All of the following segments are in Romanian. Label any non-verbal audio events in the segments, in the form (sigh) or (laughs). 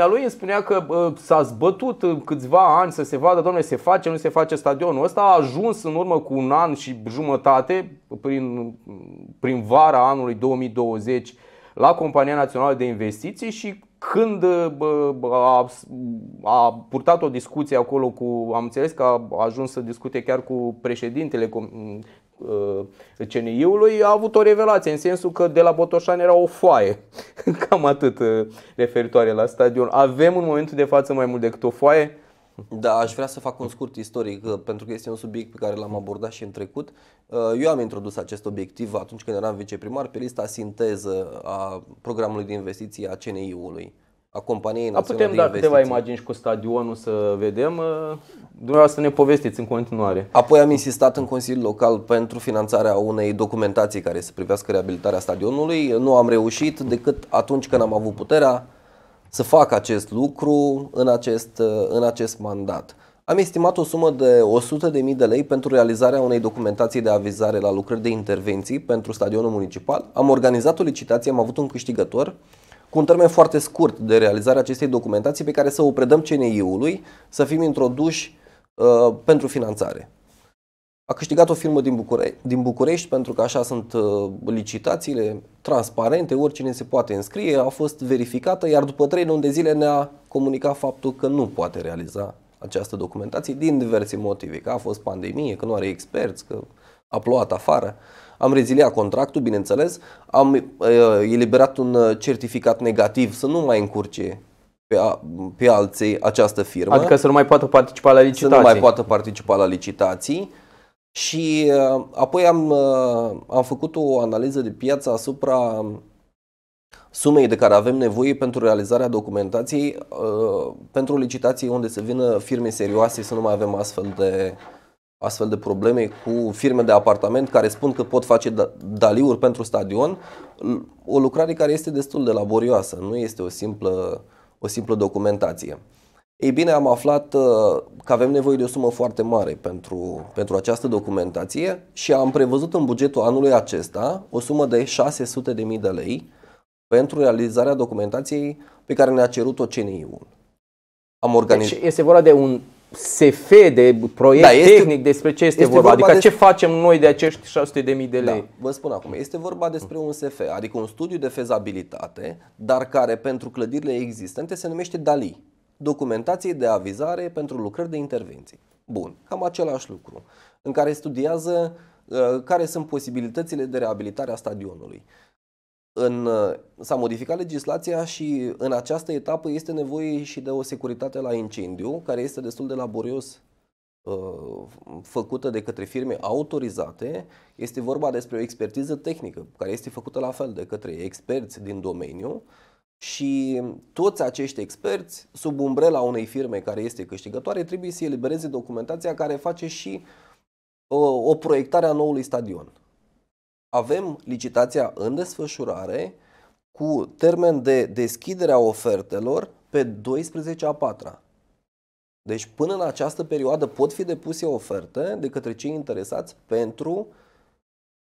dumnealui îmi spunea că s-a zbătut câțiva ani să se vadă, domnule, se face, nu se face stadionul ăsta. A ajuns în urmă cu un an și jumătate, prin, prin vara anului 2020, la Compania Națională de Investiții și când a, a purtat o discuție acolo cu, am înțeles că a ajuns să discute chiar cu președintele Uh, CNI-ului a avut o revelație în sensul că de la Botoșan era o foaie, (laughs) cam atât uh, referitoare la stadion. Avem în momentul de față mai mult decât o foaie. Da, aș vrea să fac un scurt istoric, uh, pentru că este un subiect pe care l-am abordat și în trecut. Eu am introdus acest obiectiv atunci când eram viceprimar pe lista sinteză a programului de investiții a CNI-ului a companiei naționale Putem da câteva imagini cu stadionul să vedem. Uh, dumneavoastră ne povestiți în continuare. Apoi am insistat în Consiliul Local pentru finanțarea unei documentații care să privească reabilitarea stadionului. Nu am reușit decât atunci când am avut puterea să fac acest lucru în acest, uh, în acest mandat. Am estimat o sumă de 100.000 de lei pentru realizarea unei documentații de avizare la lucrări de intervenții pentru stadionul municipal. Am organizat o licitație, am avut un câștigător cu un termen foarte scurt de realizarea acestei documentații pe care să o predăm CNI-ului, să fim introduși uh, pentru finanțare. A câștigat o firmă din, Bucure- din București pentru că așa sunt uh, licitațiile transparente, oricine se poate înscrie, a fost verificată, iar după trei luni de zile ne-a comunicat faptul că nu poate realiza această documentație din diverse motive, că a fost pandemie, că nu are experți, că a plouat afară. Am reziliat contractul, bineînțeles, am uh, eliberat un uh, certificat negativ să nu mai încurce pe, a, pe alții această firmă. Adică să nu mai poată participa la licitații. Să nu mai poată participa la licitații. Și uh, apoi am, uh, am făcut o analiză de piață asupra sumei de care avem nevoie pentru realizarea documentației, uh, pentru licitații unde să vină firme serioase, să nu mai avem astfel de astfel de probleme cu firme de apartament care spun că pot face da- daliuri pentru stadion, o lucrare care este destul de laborioasă, nu este o simplă, o simplă documentație. Ei bine, am aflat uh, că avem nevoie de o sumă foarte mare pentru, pentru această documentație și am prevăzut în bugetul anului acesta o sumă de 600.000 de lei pentru realizarea documentației pe care ne-a cerut-o CNI-ul. Am organizat. Deci este vorba de un SF de proiect da, este, tehnic despre ce este, este vorba, vorba adică des... ce facem noi de acești 600.000 de da, lei. Da, vă spun acum, este vorba despre un SF, adică un studiu de fezabilitate, dar care pentru clădirile existente se numește DALI, documentație de avizare pentru lucrări de intervenții. Bun, cam același lucru, în care studiază uh, care sunt posibilitățile de reabilitare a stadionului. În, uh, s-a modificat legislația și în această etapă este nevoie și de o securitate la incendiu, care este destul de laborios uh, făcută de către firme autorizate, este vorba despre o expertiză tehnică care este făcută la fel de către experți din domeniu și toți acești experți, sub umbrela unei firme care este câștigătoare, trebuie să elibereze documentația care face și o, uh, o proiectare a noului stadion avem licitația în desfășurare cu termen de deschidere a ofertelor pe 12 a 4 Deci până în această perioadă pot fi depuse oferte de către cei interesați pentru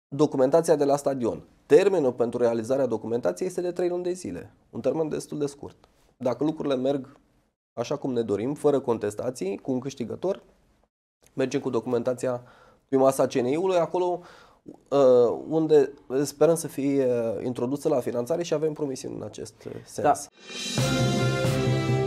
documentația de la stadion. Termenul pentru realizarea documentației este de 3 luni de zile, un termen destul de scurt. Dacă lucrurile merg așa cum ne dorim, fără contestații, cu un câștigător, mergem cu documentația prima masa CNI-ului, acolo Uh, unde sperăm să fie uh, introdusă la finanțare și avem promisiuni în acest uh, sens. Da.